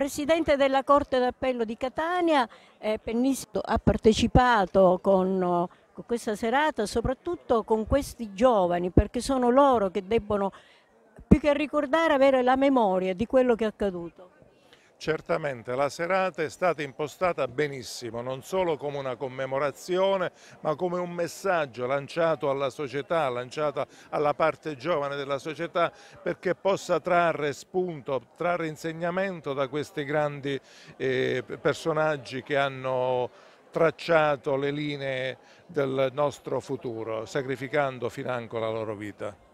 Presidente della Corte d'Appello di Catania, eh, Pennisto, ha partecipato con, eh, con questa serata soprattutto con questi giovani perché sono loro che debbono più che ricordare avere la memoria di quello che è accaduto. Certamente la serata è stata impostata benissimo, non solo come una commemorazione, ma come un messaggio lanciato alla società, lanciato alla parte giovane della società, perché possa trarre spunto, trarre insegnamento da questi grandi eh, personaggi che hanno tracciato le linee del nostro futuro, sacrificando financo la loro vita.